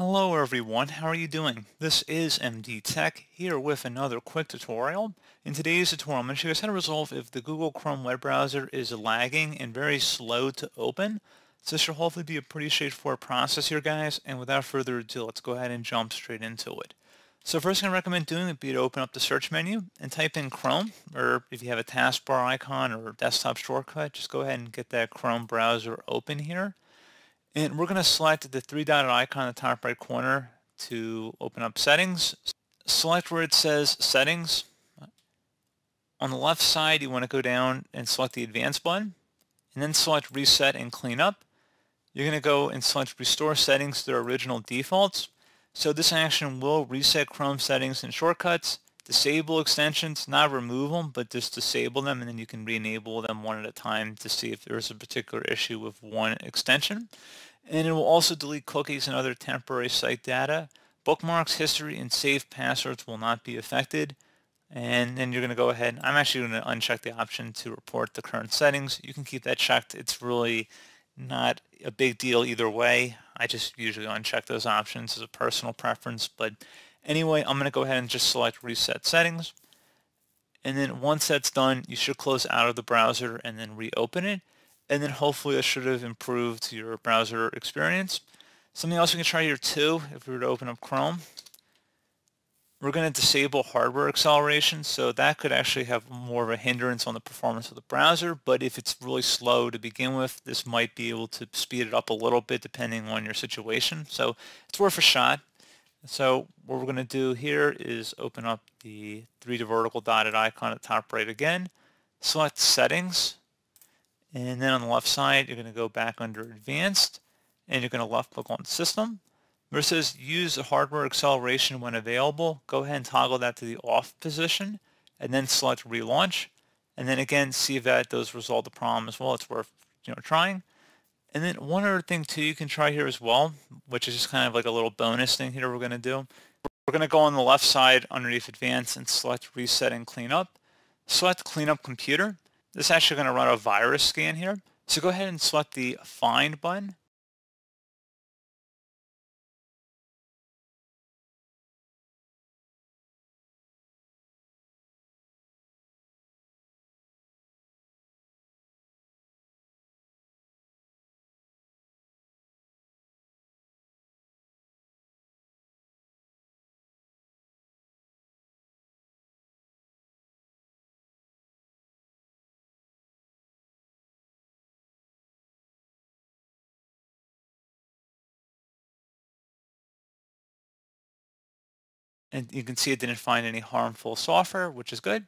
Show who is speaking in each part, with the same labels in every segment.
Speaker 1: Hello everyone, how are you doing? This is MD Tech here with another quick tutorial. In today's tutorial, I'm going to show you how to resolve if the Google Chrome web browser is lagging and very slow to open. So this should hopefully be a pretty straightforward process here guys, and without further ado, let's go ahead and jump straight into it. So first thing I recommend doing would be to open up the search menu and type in Chrome, or if you have a taskbar icon or desktop shortcut, just go ahead and get that Chrome browser open here. And we're going to select the three-dotted icon in the top right corner to open up settings. Select where it says settings. On the left side, you want to go down and select the advanced button, and then select reset and clean up. You're going to go and select restore settings to their original defaults. So this action will reset Chrome settings and shortcuts disable extensions, not remove them, but just disable them and then you can re-enable them one at a time to see if there's a particular issue with one extension. And it will also delete cookies and other temporary site data. Bookmarks, history, and saved passwords will not be affected. And then you're going to go ahead, I'm actually going to uncheck the option to report the current settings. You can keep that checked. It's really not a big deal either way. I just usually uncheck those options as a personal preference, but Anyway, I'm going to go ahead and just select Reset Settings. And then once that's done, you should close out of the browser and then reopen it. And then hopefully that should have improved your browser experience. Something else we can try here too, if we were to open up Chrome, we're going to disable hardware acceleration, so that could actually have more of a hindrance on the performance of the browser, but if it's really slow to begin with, this might be able to speed it up a little bit depending on your situation. So it's worth a shot. So what we're going to do here is open up the three d vertical dotted icon at the top right again, select settings, and then on the left side, you're going to go back under advanced, and you're going to left click on system. Where it says use hardware acceleration when available, go ahead and toggle that to the off position, and then select relaunch. And then again, see if that does resolve the problem as well. It's worth you know trying. And then one other thing too you can try here as well, which is just kind of like a little bonus thing here we're going to do. We're going to go on the left side underneath advanced and select reset and cleanup. Select cleanup computer. This is actually going to run a virus scan here. So go ahead and select the find button And you can see it didn't find any harmful software, which is good.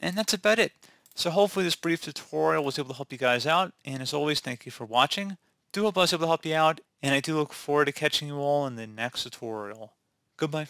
Speaker 1: And that's about it. So hopefully this brief tutorial was able to help you guys out. And as always, thank you for watching. Do hope I was able to help you out. And I do look forward to catching you all in the next tutorial. Goodbye.